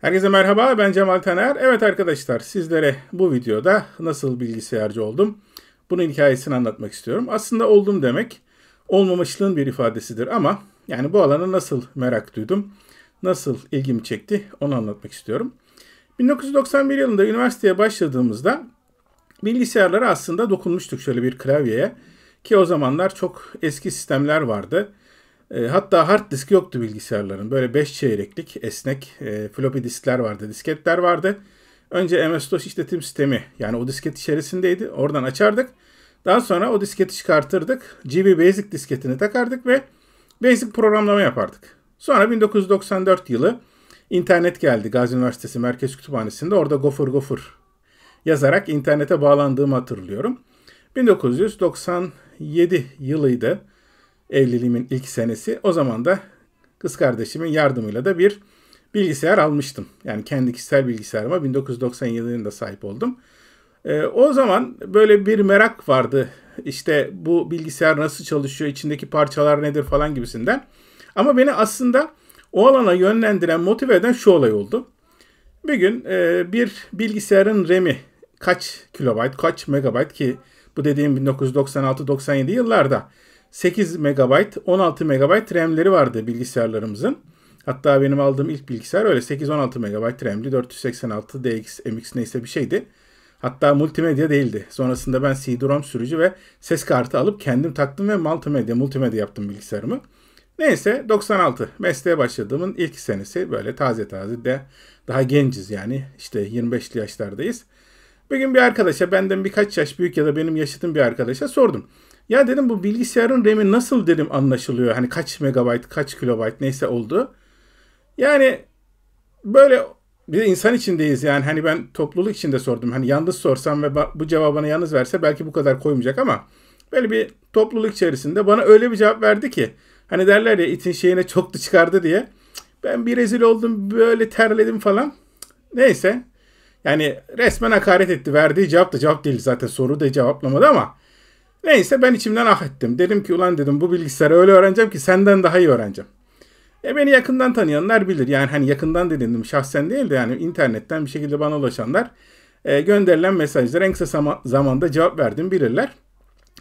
Herkese merhaba ben Cemal Taner. Evet arkadaşlar sizlere bu videoda nasıl bilgisayarcı oldum? Bunun hikayesini anlatmak istiyorum. Aslında oldum demek olmamışlığın bir ifadesidir ama yani bu alana nasıl merak duydum, nasıl ilgimi çekti onu anlatmak istiyorum. 1991 yılında üniversiteye başladığımızda bilgisayarlara aslında dokunmuştuk şöyle bir klavyeye ki o zamanlar çok eski sistemler vardı. E, hatta hard disk yoktu bilgisayarların. Böyle 5 çeyreklik esnek e, floppy diskler vardı, disketler vardı. Önce MS-DOS işletim sistemi yani o disket içerisindeydi. Oradan açardık. Daha sonra o disketi çıkartırdık. GB Basic disketini takardık ve Basic programlama yapardık. Sonra 1994 yılı internet geldi. Gazi Üniversitesi Merkez Kütüphanesi'nde orada gofur gofur yazarak internete bağlandığımı hatırlıyorum. 1997 yılıydı evliliğimin ilk senesi. O zaman da kız kardeşimin yardımıyla da bir bilgisayar almıştım. Yani kendi kişisel bilgisayarıma 1997 yılında sahip oldum. E, o zaman böyle bir merak vardı. İşte bu bilgisayar nasıl çalışıyor, içindeki parçalar nedir falan gibisinden. Ama beni aslında o alana yönlendiren, motive eden şu olay oldu. Bir gün e, bir bilgisayarın RAM'i kaç kilobayt, kaç megabayt ki bu dediğim 1996-97 yıllarda 8 MB, 16 MB RAM'leri vardı bilgisayarlarımızın. Hatta benim aldığım ilk bilgisayar öyle 8-16 MB RAM'li 486 DX, MX neyse bir şeydi. Hatta multimedya değildi. Sonrasında ben CD-ROM sürücü ve ses kartı alıp kendim taktım ve multimedya, multimedya yaptım bilgisayarımı. Neyse 96 mesleğe başladığımın ilk senesi böyle taze taze de daha genciz yani işte 25'li yaşlardayız. Bir gün bir arkadaşa benden birkaç yaş büyük ya da benim yaşıtım bir arkadaşa sordum. Ya dedim bu bilgisayarın RAM'i nasıl dedim anlaşılıyor. Hani kaç megabayt, kaç kilobayt neyse oldu. Yani böyle bir insan içindeyiz yani hani ben topluluk içinde sordum. Hani yalnız sorsam ve bu cevabını yalnız verse belki bu kadar koymayacak ama böyle bir topluluk içerisinde bana öyle bir cevap verdi ki hani derler ya itin şeyine çoktu çıkardı diye. Ben bir rezil oldum böyle terledim falan. Neyse yani resmen hakaret etti. Verdiği cevap da cevap değil zaten soru da cevaplamadı ama Neyse ben içimden ah ettim. Dedim ki ulan dedim bu bilgisayarı öyle öğreneceğim ki senden daha iyi öğreneceğim. E beni yakından tanıyanlar bilir. Yani hani yakından dedim şahsen değil de yani internetten bir şekilde bana ulaşanlar e, gönderilen mesajlara en kısa zam- zamanda cevap verdim bilirler.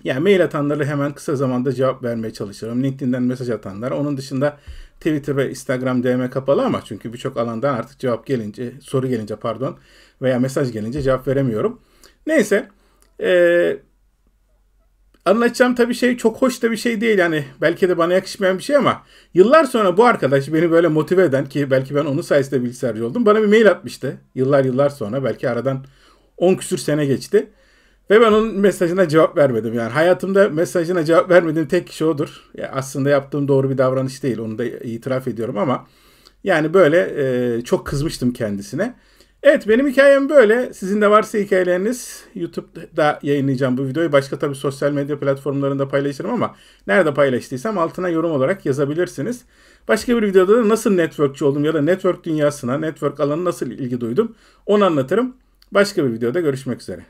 Yani mail atanları hemen kısa zamanda cevap vermeye çalışıyorum. LinkedIn'den mesaj atanlar. Onun dışında Twitter ve Instagram DM kapalı ama çünkü birçok alandan artık cevap gelince, soru gelince pardon veya mesaj gelince cevap veremiyorum. Neyse e, Anlatacağım tabii şey çok hoş da bir şey değil yani belki de bana yakışmayan bir şey ama yıllar sonra bu arkadaş beni böyle motive eden ki belki ben onun sayesinde bilgisayarcı oldum bana bir mail atmıştı. Yıllar yıllar sonra belki aradan 10 küsür sene geçti. Ve ben onun mesajına cevap vermedim. Yani hayatımda mesajına cevap vermediğim tek kişi odur. Ya aslında yaptığım doğru bir davranış değil. Onu da itiraf ediyorum ama yani böyle e, çok kızmıştım kendisine. Evet benim hikayem böyle. Sizin de varsa hikayeleriniz YouTube'da yayınlayacağım bu videoyu. Başka tabii sosyal medya platformlarında paylaşırım ama nerede paylaştıysam altına yorum olarak yazabilirsiniz. Başka bir videoda da nasıl networkçi oldum ya da network dünyasına, network alanı nasıl ilgi duydum onu anlatırım. Başka bir videoda görüşmek üzere.